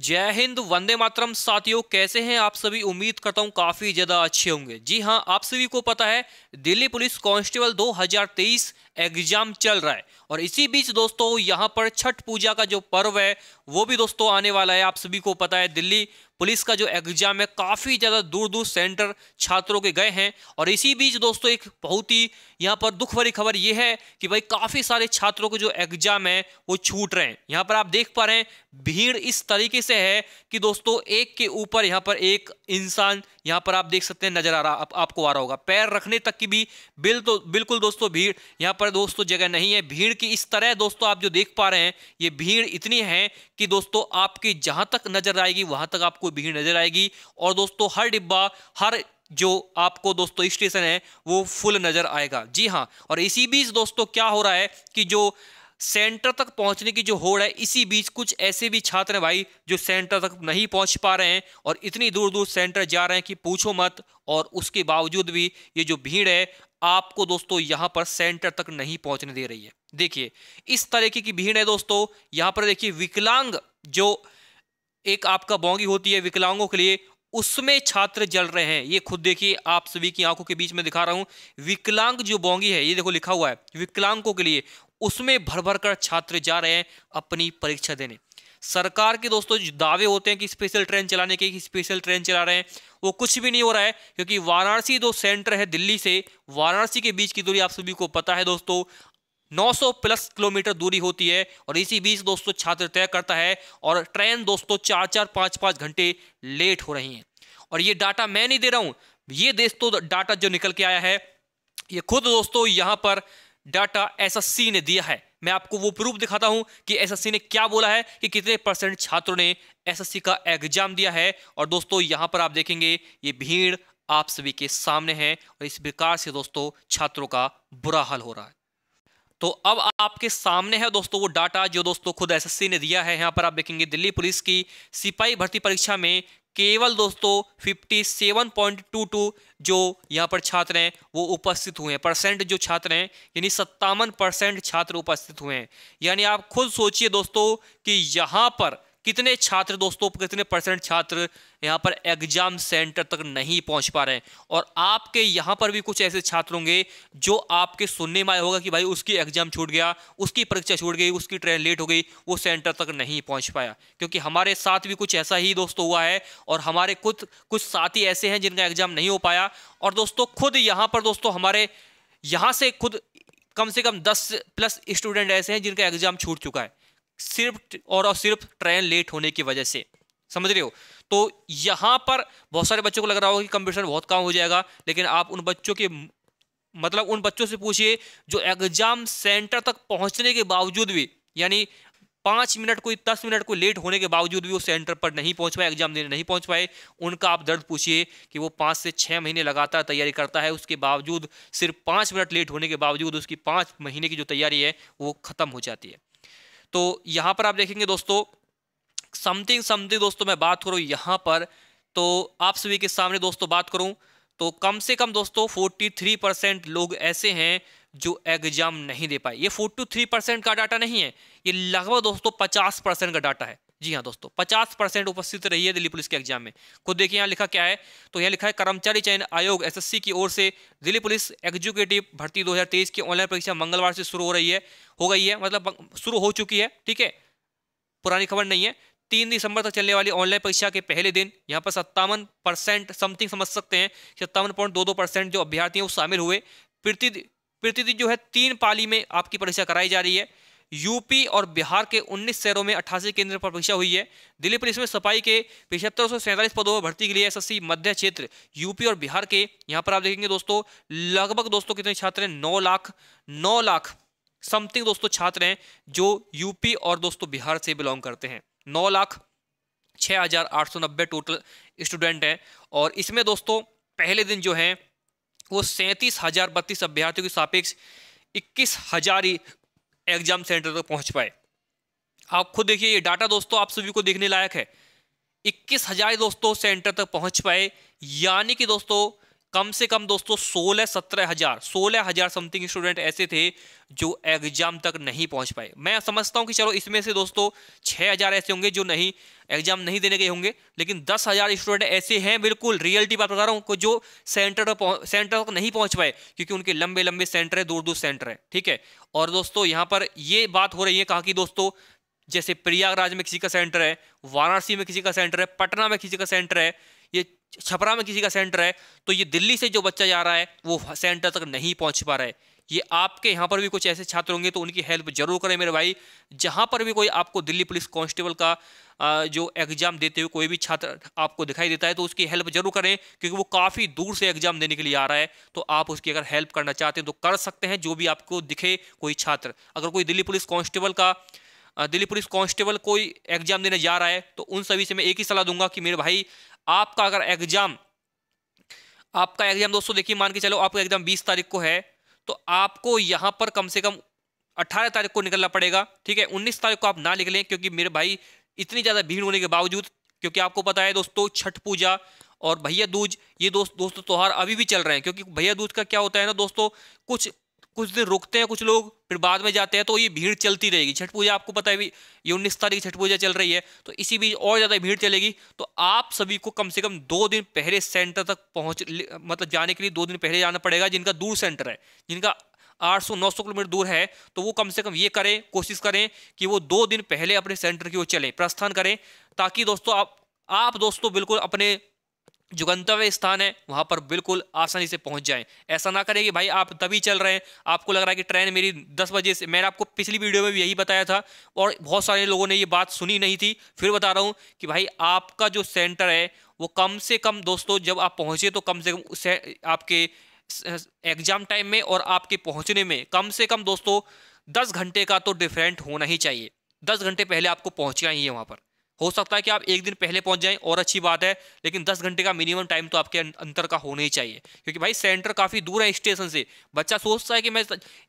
जय हिंद वंदे मातरम साथियों कैसे हैं आप सभी उम्मीद करता हूं काफ़ी ज़्यादा अच्छे होंगे जी हां आप सभी को पता है दिल्ली पुलिस कांस्टेबल 2023 एग्जाम चल रहा है और इसी बीच दोस्तों यहां पर छठ पूजा का जो पर्व है वो भी दोस्तों आने वाला है आप सभी को पता है दिल्ली पुलिस का जो एग्जाम है काफ़ी ज़्यादा दूर दूर सेंटर छात्रों के गए हैं और इसी बीच दोस्तों एक बहुत ही यहाँ पर दुख भरी खबर यह है कि भाई काफ़ी सारे छात्रों के जो एग्जाम है वो छूट रहे हैं यहाँ पर आप देख पा रहे हैं भीड़ इस तरीके से है कि दोस्तों एक के ऊपर यहाँ पर एक इंसान यहाँ पर आप देख सकते हैं नजर आ रहा आप, आपको आ रहा होगा पैर रखने तक की भी बिल तो बिल्कुल दोस्तों भीड़ यहाँ पर दोस्तों तो जगह नहीं है भीड़ की इस तरह दोस्तों आप जो देख पा रहे हैं ये भीड़ इतनी है कि दोस्तों आपकी जहां तक नजर आएगी वहां तक आपको भीड़ नजर आएगी और दोस्तों हर डिब्बा हर जो आपको दोस्तों स्टेशन है वो फुल नजर आएगा जी हाँ और इसी बीच दोस्तों क्या हो रहा है कि जो सेंटर तक पहुंचने की जो होड़ है इसी बीच कुछ ऐसे भी छात्र हैं भाई जो सेंटर तक नहीं पहुंच पा रहे हैं और इतनी दूर दूर सेंटर जा रहे हैं कि पूछो मत और उसके बावजूद भी ये जो भीड़ है आपको दोस्तों यहां पर सेंटर तक नहीं पहुंचने दे रही है देखिए इस तरीके की भीड़ है दोस्तों यहां पर देखिए विकलांग जो एक आपका बोंगी होती है विकलांगों के लिए उसमें छात्र जल रहे हैं ये खुद देखिए आप सभी की आंखों के बीच में दिखा रहा हूं विकलांग जो बोंगी है ये देखो लिखा हुआ है विकलांगों के लिए उसमें भर भर कर छात्र जा रहे हैं अपनी परीक्षा देने सरकार के दोस्तों दावे होते हैं कि स्पेशल ट्रेन चलाने के स्पेशल ट्रेन चला रहे हैं वो कुछ भी नहीं हो रहा है क्योंकि वाराणसी जो सेंटर है दिल्ली से वाराणसी के बीच की दूरी आप सभी को पता है दोस्तों 900 प्लस किलोमीटर दूरी होती है और इसी बीच दोस्तों छात्र तय करता है और ट्रेन दोस्तों चार चार पाँच पाँच घंटे लेट हो रही हैं और ये डाटा मैं नहीं दे रहा हूँ ये दोस्तों डाटा जो निकल के आया है ये खुद दोस्तों यहाँ पर डाटा एसएससी ने दिया है मैं आपको वो प्रूफ दिखाता हूं कि एसएससी ने क्या बोला है कि कितने परसेंट छात्रों ने एसएससी का एग्जाम दिया है और दोस्तों यहां पर आप देखेंगे ये भीड़ आप सभी के सामने है और इस प्रकार से दोस्तों छात्रों का बुरा हाल हो रहा है तो अब आपके सामने है दोस्तों वो डाटा जो दोस्तों खुद एसएससी ने दिया है यहाँ पर आप देखेंगे दिल्ली पुलिस की सिपाही भर्ती परीक्षा में केवल दोस्तों 57.22 जो यहाँ पर छात्र हैं वो उपस्थित हुए हैं परसेंट जो छात्र हैं यानी सत्तावन परसेंट छात्र उपस्थित हुए हैं यानी आप खुद सोचिए दोस्तों कि यहाँ पर कितने छात्र दोस्तों कितने परसेंट छात्र यहाँ पर एग्जाम सेंटर तक नहीं पहुँच पा रहे हैं और आपके यहाँ पर भी कुछ ऐसे छात्र होंगे जो आपके सुनने में आया होगा कि भाई उसकी एग्जाम छूट गया उसकी परीक्षा छूट गई उसकी ट्रेन लेट हो गई वो सेंटर तक नहीं पहुँच पाया क्योंकि हमारे साथ भी कुछ ऐसा ही दोस्तों हुआ है और हमारे खुद कुछ साथी ऐसे हैं जिनका एग्जाम नहीं हो पाया और दोस्तों खुद यहाँ पर दोस्तों हमारे यहाँ से खुद कम से कम दस प्लस स्टूडेंट ऐसे हैं जिनका एग्जाम छूट चुका है सिर्फ और, और सिर्फ ट्रेन लेट होने की वजह से समझ रहे हो तो यहाँ पर बहुत सारे बच्चों को लग रहा होगा कि कंप्यूटर बहुत काम हो जाएगा लेकिन आप उन बच्चों के मतलब उन बच्चों से पूछिए जो एग्जाम सेंटर तक पहुँचने के बावजूद भी यानी पाँच मिनट कोई दस मिनट को लेट होने के बावजूद भी वो सेंटर पर नहीं पहुंच पाए एग्जाम देने नहीं पहुंच पाए उनका आप दर्द पूछिए कि वो पाँच से छः महीने लगातार तैयारी करता है उसके बावजूद सिर्फ पाँच मिनट लेट होने के बावजूद उसकी पाँच महीने की जो तैयारी है वो ख़त्म हो जाती है तो यहाँ पर आप देखेंगे दोस्तों समथिंग समथिंग दोस्तों मैं बात करूँ यहाँ पर तो आप सभी के सामने दोस्तों बात करूँ तो कम से कम दोस्तों थ्री परसेंट लोग ऐसे हैं जो एग्जाम नहीं दे पाए ये फोर्टी थ्री परसेंट का डाटा नहीं है ये लगभग दोस्तों पचास परसेंट का डाटा है जी हाँ दोस्तों पचास परसेंट उपस्थित रही है दिल्ली पुलिस के एग्जाम में खुद देखिए यहाँ लिखा क्या है तो यहाँ लिखा है कर्मचारी चयन आयोग एसएससी की ओर से दिल्ली पुलिस एग्जीक्यूटिव भर्ती 2023 की ऑनलाइन परीक्षा मंगलवार से शुरू हो रही है हो गई है मतलब शुरू हो चुकी है ठीक है पुरानी खबर नहीं है तीन दिसंबर तक चलने वाली ऑनलाइन परीक्षा के पहले दिन यहाँ पर सत्तावन परसेंट समथिंग समझ सकते हैं सत्तावन पॉइंट दो दो परसेंट जो अभ्यर्थी हैं वो शामिल हुए प्रतिदिन प्रतिदिन जो है तीन पाली में आपकी परीक्षा कराई जा रही है यूपी और बिहार के 19 शहरों में अट्ठासी केंद्र पर परीक्षा हुई है दिल्ली पुलिस में सफाई के पिछहत्तर पदों पर भर्ती के लिए एसएससी मध्य क्षेत्र यूपी और बिहार के यहां पर आप देखेंगे दोस्तों लगभग दोस्तों कितने छात्र हैं नौ लाख नौ लाख समथिंग दोस्तों छात्र हैं जो यूपी और दोस्तों बिहार से बिलोंग करते हैं नौ लाख छः टोटल स्टूडेंट हैं और इसमें दोस्तों पहले दिन जो है वो सैंतीस हज़ार बत्तीस अभ्यर्थियों के सापेक्ष इक्कीस हज़ार ही एग्जाम सेंटर तक तो पहुंच पाए आप खुद देखिए ये डाटा दोस्तों आप सभी को देखने लायक है इक्कीस हज़ार दोस्तों सेंटर तक पहुंच पाए यानी कि दोस्तों कम से कम दोस्तों सोलह सत्रह हजार सोलह हजार समथिंग स्टूडेंट ऐसे थे जो एग्जाम तक नहीं पहुंच पाए मैं समझता हूं कि चलो इसमें से दोस्तों छः हजार ऐसे होंगे जो नहीं एग्जाम नहीं देने गए होंगे लेकिन दस हजार स्टूडेंट ऐसे हैं बिल्कुल रियलिटी बात बता रहा को जो सेंटर सेंटर तक नहीं पहुंच पाए क्योंकि उनके लंबे लंबे सेंटर है दूर दूर सेंटर है ठीक है और दोस्तों यहाँ पर ये बात हो रही है कहा कि दोस्तों जैसे प्रयागराज में किसी का सेंटर है वाराणसी में किसी का सेंटर है पटना में किसी का सेंटर है ये छपरा में किसी का सेंटर है तो ये दिल्ली से जो बच्चा जा रहा है वो सेंटर तक नहीं पहुंच पा रहा है ये आपके यहाँ पर भी कुछ ऐसे छात्र होंगे तो उनकी हेल्प जरूर करें मेरे भाई जहाँ पर भी कोई आपको दिल्ली पुलिस कांस्टेबल का जो एग्ज़ाम देते हुए कोई भी छात्र आपको दिखाई देता है तो उसकी हेल्प जरूर करें क्योंकि वो काफ़ी दूर से एग्ज़ाम देने के लिए आ रहा है तो आप उसकी अगर हेल्प करना चाहते हैं तो कर सकते हैं जो भी आपको दिखे कोई छात्र अगर कोई दिल्ली पुलिस कॉन्स्टेबल का दिल्ली पुलिस कांस्टेबल कोई एग्जाम देने जा रहा है तो उन सभी से मैं एक ही सलाह दूंगा कि मेरे भाई आपका अगर एग्जाम आपका एग्जाम दोस्तों देखिए मान के चलो आपका एग्जाम बीस तारीख को है तो आपको यहाँ पर कम से कम अट्ठारह तारीख को निकलना पड़ेगा ठीक है उन्नीस तारीख को आप ना निकलें क्योंकि मेरे भाई इतनी ज़्यादा भीड़ होने के बावजूद क्योंकि आपको पता है दोस्तों छठ पूजा और भैया दूज ये दोस्त दोस्तों तो त्यौहार अभी भी चल रहे हैं क्योंकि भैया दूज का क्या होता है ना दोस्तों कुछ कुछ दिन रुकते हैं कुछ लोग फिर बाद में जाते हैं तो ये भीड़ चलती रहेगी छठ पूजा आपको पता है भी ये उन्नीस तारीख छठ पूजा चल रही है तो इसी बीच और ज़्यादा भीड़ चलेगी तो आप सभी को कम से कम दो दिन पहले सेंटर तक पहुँच मतलब जाने के लिए दो दिन पहले जाना पड़ेगा जिनका दूर सेंटर है जिनका 800 900 किलोमीटर दूर है तो वो कम से कम ये करें कोशिश करें कि वो दो दिन पहले अपने सेंटर की ओर चलें प्रस्थान करें ताकि दोस्तों आप आप दोस्तों बिल्कुल अपने जो गंतव्य स्थान है वहाँ पर बिल्कुल आसानी से पहुँच जाएं ऐसा ना करें कि भाई आप तभी चल रहे हैं आपको लग रहा है कि ट्रेन मेरी 10 बजे से मैंने आपको पिछली वीडियो में भी यही बताया था और बहुत सारे लोगों ने ये बात सुनी नहीं थी फिर बता रहा हूँ कि भाई आपका जो सेंटर है वो कम से कम दोस्तों जब आप पहुँचे तो कम से कम उससे आपके एग्ज़ाम टाइम में और आपके पहुँचने में कम से कम दोस्तों दस घंटे का तो डिफरेंट होना ही चाहिए दस घंटे पहले आपको पहुँचना ही है वहाँ पर हो सकता है कि आप एक दिन पहले पहुंच जाएं और अच्छी बात है लेकिन 10 घंटे का मिनिमम टाइम तो आपके अं-, अंतर का होना ही चाहिए क्योंकि भाई सेंटर काफ़ी दूर है स्टेशन से बच्चा सोचता है कि मैं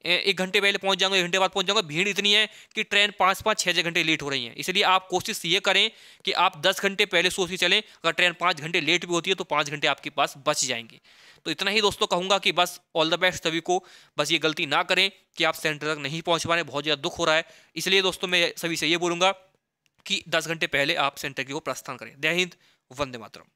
एक घंटे पहले पहुंच जाऊंगा एक घंटे बाद पहुंच जाऊंगा भीड़ इतनी है कि ट्रेन पाँच पाँच छः छः घंटे लेट हो रही है इसलिए आप कोशिश ये करें कि आप दस घंटे पहले सोच के चलें अगर ट्रेन पाँच घंटे लेट भी होती है तो पाँच घंटे आपके पास बच जाएंगे तो इतना ही दोस्तों कहूँगा कि बस ऑल द बेस्ट सभी को बस ये गलती ना करें कि आप सेंटर तक नहीं पहुँच पा रहे बहुत ज़्यादा दुख हो रहा है इसलिए दोस्तों मैं सभी से ये बोलूँगा कि दस घंटे पहले आप की को प्रस्थान करें दया हिंद वंदे मातरम